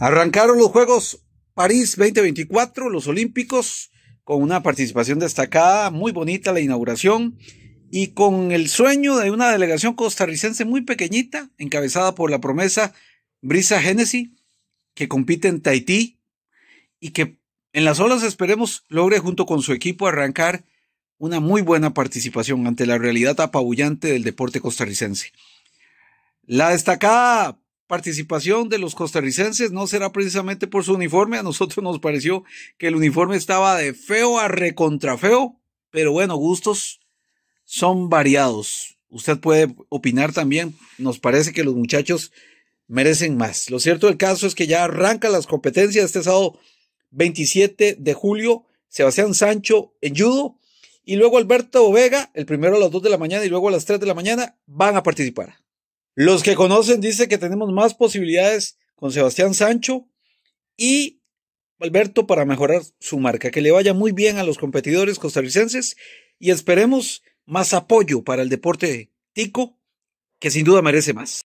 Arrancaron los Juegos París 2024, los Olímpicos, con una participación destacada, muy bonita la inauguración y con el sueño de una delegación costarricense muy pequeñita, encabezada por la promesa Brisa Hennessy, que compite en Tahití y que en las olas esperemos logre junto con su equipo arrancar una muy buena participación ante la realidad apabullante del deporte costarricense. La destacada participación de los costarricenses no será precisamente por su uniforme. A nosotros nos pareció que el uniforme estaba de feo a recontrafeo, pero bueno, gustos son variados. Usted puede opinar también. Nos parece que los muchachos merecen más. Lo cierto del caso es que ya arrancan las competencias este sábado 27 de julio. Sebastián Sancho en judo y luego Alberto Vega, el primero a las 2 de la mañana y luego a las 3 de la mañana, van a participar. Los que conocen dicen que tenemos más posibilidades con Sebastián Sancho y Alberto para mejorar su marca. Que le vaya muy bien a los competidores costarricenses y esperemos más apoyo para el deporte tico, que sin duda merece más.